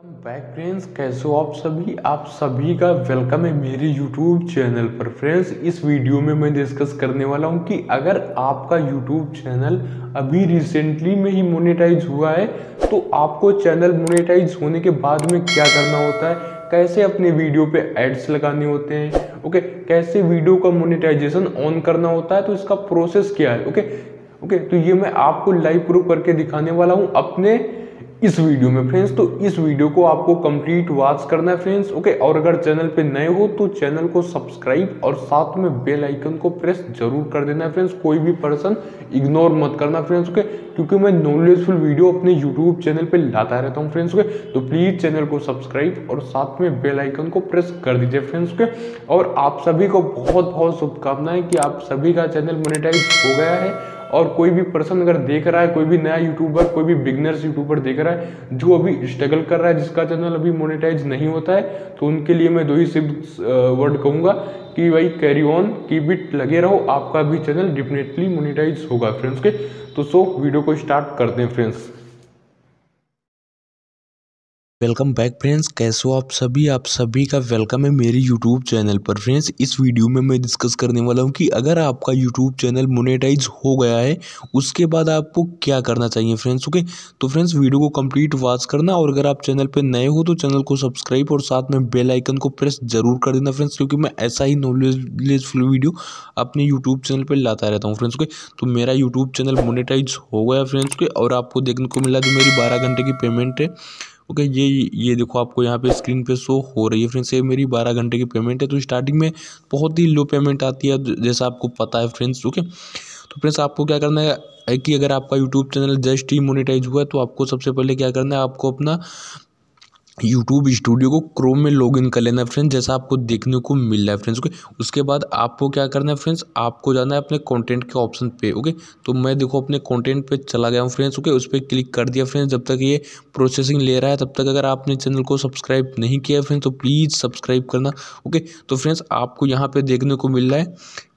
back friends कैसे हो आप सभी आप सभी का वेलकम है मेरे यूट्यूब चैनल पर फ्रेंड्स इस वीडियो में मैं डिस्कस करने वाला हूं कि अगर आपका यूट्यूब चैनल अभी रिसेंटली में ही मोनेटाइज हुआ है तो आपको चैनल मोनेटाइज होने के बाद में क्या करना होता है कैसे अपने वीडियो पे एड्स लगाने होते हैं ओके कैसे वीडियो का मोनिटाइजेशन ऑन करना होता है तो इसका प्रोसेस क्या है ओके ओके तो ये मैं आपको लाइव प्रूफ करके दिखाने वाला हूँ अपने इस वीडियो में फ्रेंड्स तो इस वीडियो को आपको कंप्लीट वॉच करना है फ्रेंड्स ओके और अगर चैनल पे नए हो तो चैनल को सब्सक्राइब और साथ में बेल आइकन को प्रेस जरूर कर देना है फ्रेंड्स कोई भी पर्सन इग्नोर मत करना फ्रेंड्स ओके क्योंकि मैं नॉलेजफुल वीडियो अपने यूट्यूब चैनल पे लाता रहता हूँ फ्रेंड्स ओके तो प्लीज़ चैनल को सब्सक्राइब और साथ में बेलाइकन को प्रेस कर दीजिए फ्रेंड्स ओके और आप सभी को बहुत बहुत शुभकामनाएं कि आप सभी का चैनल मोनिटाइज हो गया है और कोई भी पर्सन अगर देख रहा है कोई भी नया यूट्यूबर कोई भी बिगनर्स यूट्यूबर देख रहा है जो अभी स्ट्रगल कर रहा है जिसका चैनल अभी मोनेटाइज नहीं होता है तो उनके लिए मैं दो ही सिर्फ वर्ड कहूँगा कि भाई कैरी ऑन की बिट लगे रहो आपका भी चैनल डेफिनेटली मोनिटाइज होगा फ्रेंड्स के तो सो वीडियो को स्टार्ट करते हैं फ्रेंड्स वेलकम बैक फ्रेंड्स कैसे हो आप सभी आप सभी का वेलकम है मेरे यूट्यूब चैनल पर फ्रेंड्स इस वीडियो में मैं डिस्कस करने वाला हूं कि अगर आपका यूट्यूब चैनल मोनेटाइज हो गया है उसके बाद आपको क्या करना चाहिए फ्रेंड्स ओके तो फ्रेंड्स वीडियो को कंप्लीट वॉच करना और अगर आप चैनल पर नए हो तो चैनल को सब्सक्राइब और साथ में बेलाइकन को प्रेस जरूर कर देना फ्रेंड्स क्योंकि मैं ऐसा ही नॉलेजफुल वीडियो अपने यूट्यूब चैनल पर लाता रहता हूँ फ्रेंड्स ओके तो मेरा यूट्यूब चैनल मोनिटाइज हो गया फ्रेंड्स ओके और आपको देखने को मिला जो मेरी बारह घंटे की पेमेंट है ओके ये ये देखो आपको यहाँ पे स्क्रीन पे शो हो रही है फ्रेंड्स ये मेरी बारह घंटे की पेमेंट है तो स्टार्टिंग में बहुत ही लो पेमेंट आती है जैसा आपको पता है फ्रेंड्स ओके तो फ्रेंड्स आपको क्या करना है कि अगर आपका यूट्यूब चैनल जस्ट ही मोनिटाइज हुआ है तो आपको सबसे पहले क्या करना है आपको अपना यूट्यूब स्टूडियो को क्रोम में लॉगिन कर लेना है फ्रेंड्स जैसा आपको देखने को मिल रहा है फ्रेंड्स ओके उसके बाद आपको क्या करना है फ्रेंड्स आपको जाना है अपने कंटेंट के ऑप्शन पे ओके तो मैं देखो अपने कंटेंट पे चला गया हूँ फ्रेंड्स ओके उस पर क्लिक कर दिया फ्रेंड्स जब तक ये प्रोसेसिंग ले रहा है तब तक अगर आपने चैनल को सब्सक्राइब नहीं किया फ्रेंड्स तो प्लीज़ सब्सक्राइब करना ओके तो फ्रेंड्स आपको यहाँ पर देखने को मिल रहा है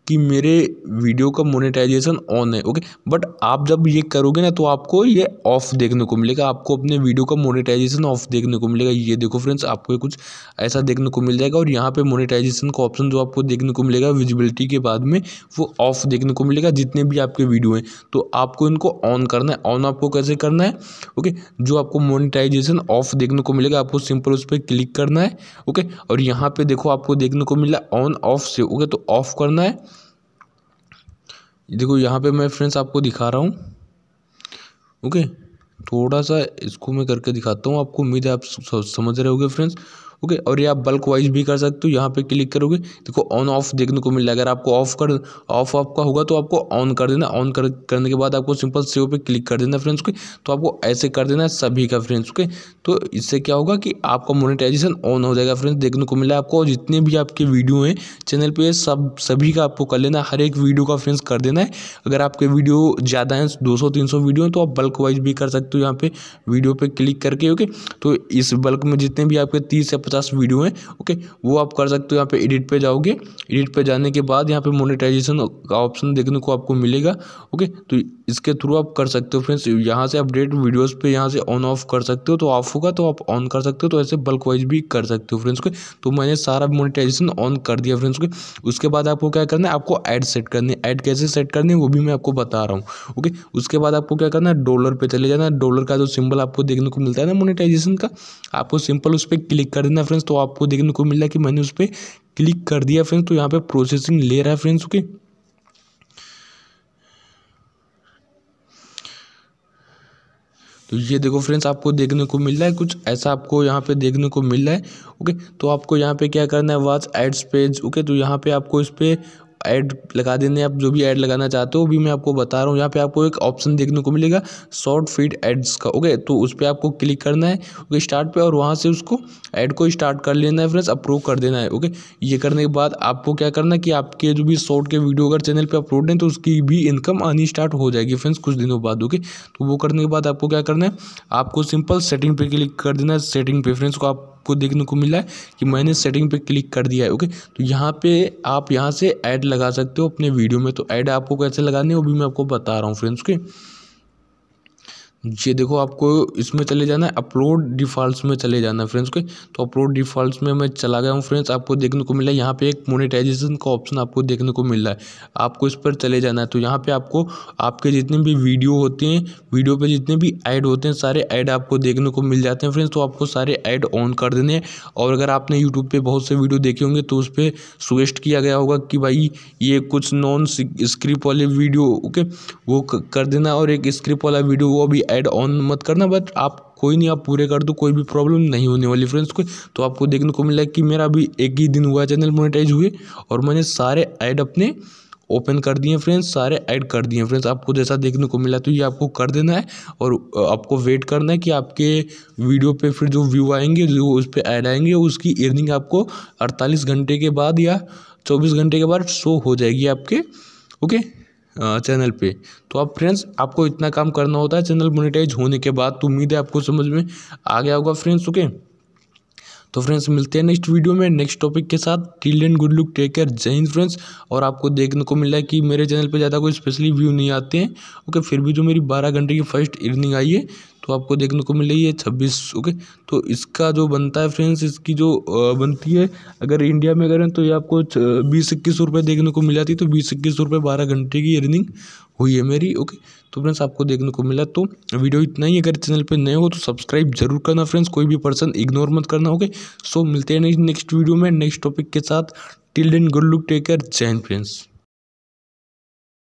कि मेरे वीडियो का मोनेटाइजेशन ऑन है ओके बट आप जब ये करोगे ना तो आपको ये ऑफ़ देखने को मिलेगा आपको अपने वीडियो का मोनेटाइजेशन ऑफ देखने को मिलेगा ये देखो फ्रेंड्स आपको कुछ ऐसा देखने को मिल जाएगा और यहाँ पे मोनेटाइजेशन का ऑप्शन जो आपको देखने को मिलेगा विजिबिलिटी के बाद में वो ऑफ़ देखने को मिलेगा जितने भी आपके वीडियो हैं तो आपको इनको ऑन करना है ऑन आपको कैसे करना है ओके जो आपको मोनिटाइजेशन ऑफ देखने को मिलेगा आपको सिंपल उस पर क्लिक करना है ओके और यहाँ पर देखो आपको देखने को मिला ऑन ऑफ से ओके तो ऑफ़ करना है देखो यहाँ पे मैं फ्रेंड्स आपको दिखा रहा हूँ ओके थोड़ा सा इसको मैं करके दिखाता हूँ आपको उम्मीद है आप समझ रहे होगे फ्रेंड्स ओके और ये आप बल्क वाइज भी कर सकते हो यहाँ पे क्लिक करोगे देखो ऑन ऑफ देखने को मिल रहा है अगर आपको ऑफ कर ऑफ आपका होगा तो आपको ऑन कर देना ऑन कर करने के बाद आपको सिंपल सेव पे क्लिक कर देना फ्रेंड्स ओके तो आपको ऐसे कर देना है सभी का फ्रेंड्स ओके तो इससे क्या होगा कि आपका मोनिटाइजेशन ऑन हो जाएगा फ्रेंड्स देखने को मिला आपको जितने भी आपके वीडियो हैं चैनल पर सब सभी का आपको कर लेना हर एक वीडियो का फ्रेंड्स कर देना है अगर आपके वीडियो ज़्यादा हैं दो सौ तीन सौ वीडियो हैं तो आप बल्क वाइज भी कर सकते हो यहाँ पर वीडियो पर क्लिक करके ओके तो इस बल्क में जितने भी आपके तीस या पचास वीडियो हैं ओके वो आप कर सकते हो यहाँ पे एडिट पे जाओगे एडिट पे जाने के बाद यहाँ पे मोनेटाइजेशन का ऑप्शन देखने को आपको मिलेगा ओके तो इसके थ्रू आप कर सकते हो फ्रेंड्स यहाँ से अपडेट वीडियोस पे यहाँ से ऑन ऑफ कर सकते हो तो ऑफ होगा तो आप ऑन कर सकते हो तो ऐसे बल्क वाइज भी कर सकते हो फ्रेंड्स को तो मैंने सारा मोनिटाइजेशन ऑन कर दिया फ्रेंड्स को उसके बाद आपको क्या करना है आपको ऐड सेट करनी है ऐड कैसे सेट करनी है वो भी मैं आपको बता रहा हूँ ओके उसके बाद आपको क्या करना है डॉलर पर चले जाना डॉलर का जो सिम्बल आपको देखने को मिलता है ना मोनिटाइजेशन का आपको सिंपल उस पर क्लिक कर देना फ्रेंड्स तो आपको देखने को मिला कि मैंने उस पर क्लिक कर दिया फ्रेंड्स तो यहाँ पर प्रोसेसिंग ले रहा है फ्रेंड्स ओके तो ये देखो फ्रेंड्स आपको देखने को मिल रहा है कुछ ऐसा आपको यहाँ पे देखने को मिल रहा है ओके तो आपको यहाँ पे क्या करना है वाच एड्स पेज ओके तो यहाँ पे आपको इस पर ऐड लगा देने आप जो भी ऐड लगाना चाहते हो भी मैं आपको बता रहा हूँ यहाँ पे आपको एक ऑप्शन देखने को मिलेगा शॉर्ट फीड एड्स का ओके तो उस पर आपको क्लिक करना है ओके स्टार्ट पे और वहाँ से उसको ऐड को स्टार्ट कर लेना है फ्रेंड्स अप्रूव कर देना है ओके ये करने के बाद आपको क्या करना है कि आपके जो भी शॉर्ट के वीडियो अगर चैनल पर अपलोड हैं तो उसकी भी इनकम आनी स्टार्ट हो जाएगी फ्रेंड्स कुछ दिनों बाद ओके तो वो करने के बाद आपको क्या करना है आपको सिंपल सेटिंग पर क्लिक कर देना है सेटिंग पे फ्रेंड्स को आप आपको देखने को मिला है कि मैंने सेटिंग पे क्लिक कर दिया है ओके तो यहाँ पे आप यहाँ से ऐड लगा सकते हो अपने वीडियो में तो ऐड आपको कैसे लगाने है वो भी मैं आपको बता रहा हूँ फ्रेंड्स ओके ये देखो आपको इसमें चले जाना है अपलोड डिफ़ॉल्ट्स में चले जाना है फ्रेंड्स को तो अपलोड डिफ़ॉल्ट्स में मैं चला गया हूँ फ्रेंड्स आपको देखने को मिला है यहाँ पे एक मोनेटाइजेशन का ऑप्शन आपको देखने को मिल रहा है आपको इस पर चले जाना है तो यहाँ पे आपको आपके जितने भी वीडियो होते हैं वीडियो पर जितने भी ऐड होते हैं सारे ऐड आपको देखने को मिल जाते हैं फ्रेंड्स तो आपको सारे ऐड ऑन कर देने हैं और अगर आपने यूट्यूब पर बहुत से वीडियो देखे होंगे तो उस पर सुगेस्ट किया गया होगा कि भाई ये कुछ नॉन स्क्रिप्ट वाले वीडियो ओके वो कर देना और एक स्क्रिप्ट वाला वीडियो वो भी ऐड ऑन मत करना बट आप कोई नहीं आप पूरे कर दो कोई भी प्रॉब्लम नहीं होने वाली फ्रेंड्स को तो आपको देखने को मिला कि मेरा अभी एक ही दिन हुआ चैनल मोनेटाइज हुए और मैंने सारे ऐड अपने ओपन कर दिए फ्रेंड्स सारे ऐड कर दिए फ्रेंड्स आपको जैसा देखने को मिला तो ये आपको कर देना है और आपको वेट करना है कि आपके वीडियो पे फिर जो व्यू आएंगे जो उस पर ऐड आएंगे उसकी इर्निंग आपको 48 घंटे के बाद या 24 घंटे के बाद शो हो जाएगी आपके ओके चैनल पे तो अब फ्रेंड्स आपको इतना काम करना होता है चैनल मोनिटाइज होने के बाद तो उम्मीद है आपको समझ में आ गया होगा फ्रेंड्स ओके तो फ्रेंड्स मिलते हैं नेक्स्ट वीडियो में नेक्स्ट टॉपिक के साथ till and good luck take care Jai Hind friends और आपको देखने को मिला है कि मेरे चैनल पे ज़्यादा कोई स्पेशली व्यू नहीं आते हैं ओके फिर भी जो मेरी बारह घंटे की फर्स्ट इर्निंग आई है तो आपको देखने को मिल रही है छब्बीस ओके तो इसका जो बनता है फ्रेंड्स इसकी जो बनती है अगर इंडिया में करें तो ये आपको बीस इक्कीस रुपये देखने को मिल जाती है तो बीस इक्कीस रुपये बारह घंटे की अर्निंग हुई है मेरी ओके तो फ्रेंड्स आपको देखने को मिला तो वीडियो इतना ही अगर चैनल पर नए हो तो सब्सक्राइब जरूर करना फ्रेंड्स कोई भी पर्सन इग्नोर मत करना ओके सो मिलते हैं नेक्स्ट वीडियो में नेक्स्ट टॉपिक के साथ till then good luck take care जैन फ्रेंड्स